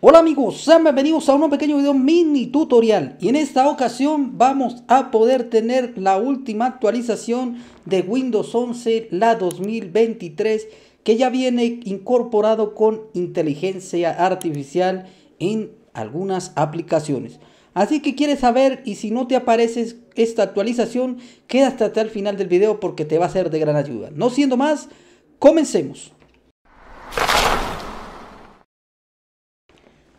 Hola amigos, sean bienvenidos a un pequeño video mini tutorial y en esta ocasión vamos a poder tener la última actualización de Windows 11 la 2023 que ya viene incorporado con inteligencia artificial en algunas aplicaciones. Así que quieres saber y si no te aparece esta actualización, quédate hasta el final del video porque te va a ser de gran ayuda. No siendo más, comencemos.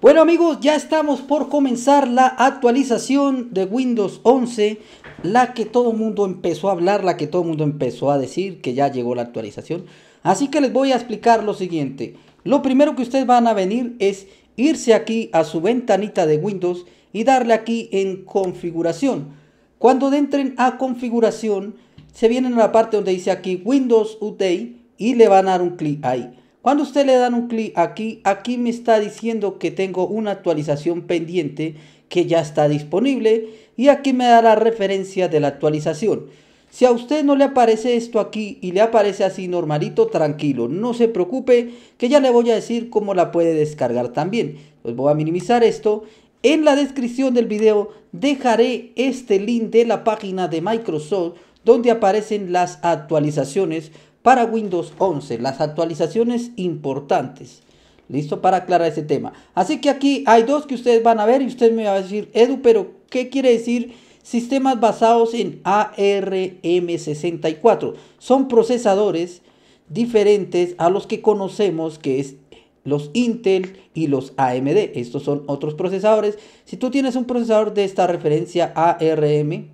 Bueno amigos, ya estamos por comenzar la actualización de Windows 11, la que todo el mundo empezó a hablar, la que todo el mundo empezó a decir que ya llegó la actualización. Así que les voy a explicar lo siguiente. Lo primero que ustedes van a venir es irse aquí a su ventanita de Windows y darle aquí en configuración. Cuando entren a configuración, se vienen a la parte donde dice aquí Windows Update y le van a dar un clic ahí. Cuando usted le dan un clic aquí, aquí me está diciendo que tengo una actualización pendiente que ya está disponible y aquí me da la referencia de la actualización. Si a usted no le aparece esto aquí y le aparece así normalito, tranquilo, no se preocupe que ya le voy a decir cómo la puede descargar también. Pues voy a minimizar esto. En la descripción del video dejaré este link de la página de Microsoft donde aparecen las actualizaciones para Windows 11, las actualizaciones importantes. Listo para aclarar ese tema. Así que aquí hay dos que ustedes van a ver y usted me va a decir, Edu, pero ¿qué quiere decir sistemas basados en ARM64? Son procesadores diferentes a los que conocemos que es los Intel y los AMD. Estos son otros procesadores. Si tú tienes un procesador de esta referencia ARM,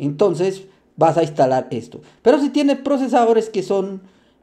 entonces vas a instalar esto. Pero si tienes procesadores que son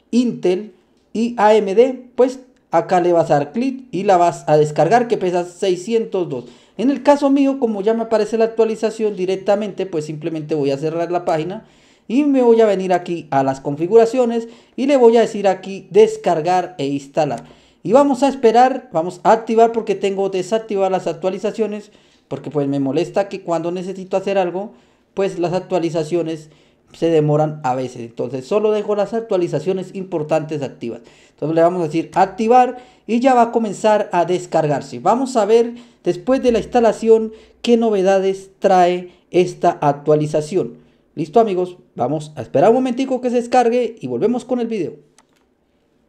Intel y AMD, pues acá le vas a dar clic y la vas a descargar que pesa 602. En el caso mío, como ya me aparece la actualización directamente, pues simplemente voy a cerrar la página y me voy a venir aquí a las configuraciones y le voy a decir aquí descargar e instalar. Y vamos a esperar, vamos a activar porque tengo desactivadas las actualizaciones porque pues me molesta que cuando necesito hacer algo pues las actualizaciones se demoran a veces. Entonces solo dejo las actualizaciones importantes activas. Entonces le vamos a decir activar y ya va a comenzar a descargarse. Vamos a ver después de la instalación qué novedades trae esta actualización. Listo amigos, vamos a esperar un momentico que se descargue y volvemos con el video.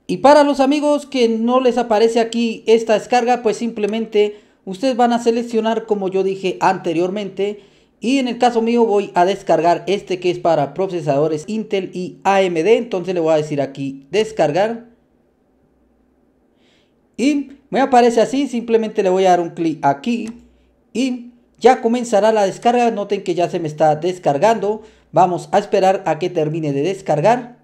Y para los amigos que no les aparece aquí esta descarga, pues simplemente ustedes van a seleccionar como yo dije anteriormente y en el caso mío voy a descargar este que es para procesadores Intel y AMD. Entonces le voy a decir aquí descargar. Y me aparece así, simplemente le voy a dar un clic aquí y ya comenzará la descarga. Noten que ya se me está descargando. Vamos a esperar a que termine de descargar.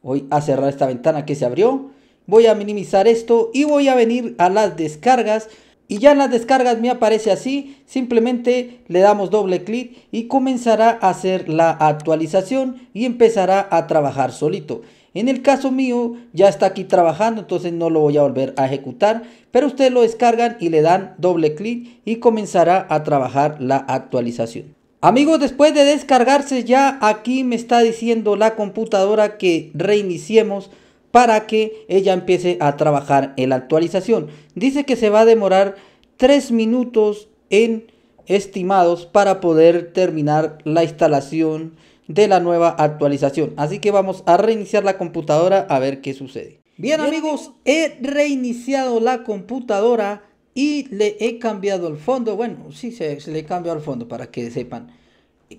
Voy a cerrar esta ventana que se abrió. Voy a minimizar esto y voy a venir a las descargas y ya en las descargas me aparece así, simplemente le damos doble clic y comenzará a hacer la actualización y empezará a trabajar solito. En el caso mío ya está aquí trabajando, entonces no lo voy a volver a ejecutar, pero ustedes lo descargan y le dan doble clic y comenzará a trabajar la actualización. Amigos, después de descargarse ya aquí me está diciendo la computadora que reiniciemos para que ella empiece a trabajar en la actualización. Dice que se va a demorar 3 minutos en estimados para poder terminar la instalación de la nueva actualización. Así que vamos a reiniciar la computadora a ver qué sucede. Bien, amigos, he reiniciado la computadora y le he cambiado el fondo. Bueno, sí, se, le cambió el fondo para que sepan.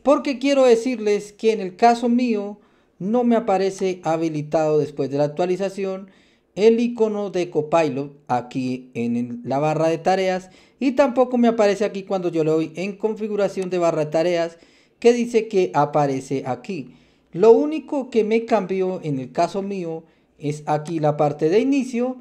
Porque quiero decirles que en el caso mío no me aparece habilitado después de la actualización el icono de Copilot aquí en la barra de tareas y tampoco me aparece aquí cuando yo le doy en configuración de barra de tareas que dice que aparece aquí. Lo único que me cambió en el caso mío es aquí la parte de inicio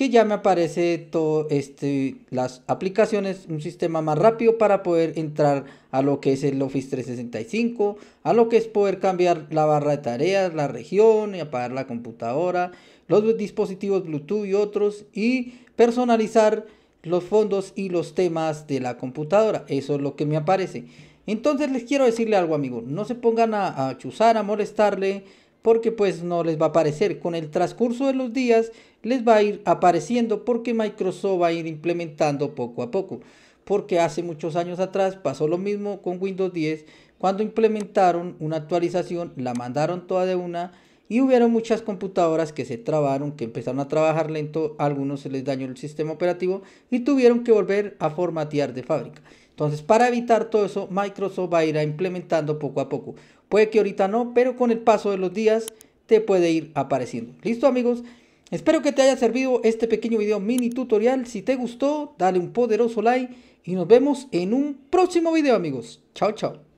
que ya me aparece todo este las aplicaciones, un sistema más rápido para poder entrar a lo que es el Office 365, a lo que es poder cambiar la barra de tareas, la región, y apagar la computadora, los dispositivos Bluetooth y otros y personalizar los fondos y los temas de la computadora. Eso es lo que me aparece. Entonces les quiero decirle algo, amigo. No se pongan a, a chuzar, a molestarle porque pues no les va a aparecer. Con el transcurso de los días les va a ir apareciendo porque Microsoft va a ir implementando poco a poco. Porque hace muchos años atrás pasó lo mismo con Windows 10 cuando implementaron una actualización, la mandaron toda de una y hubieron muchas computadoras que se trabaron, que empezaron a trabajar lento, algunos se les dañó el sistema operativo y tuvieron que volver a formatear de fábrica. Entonces, para evitar todo eso, Microsoft va a ir implementando poco a poco. Puede que ahorita no, pero con el paso de los días te puede ir apareciendo. ¿Listo amigos? Espero que te haya servido este pequeño video mini tutorial. Si te gustó, dale un poderoso like y nos vemos en un próximo video amigos. Chao, chao.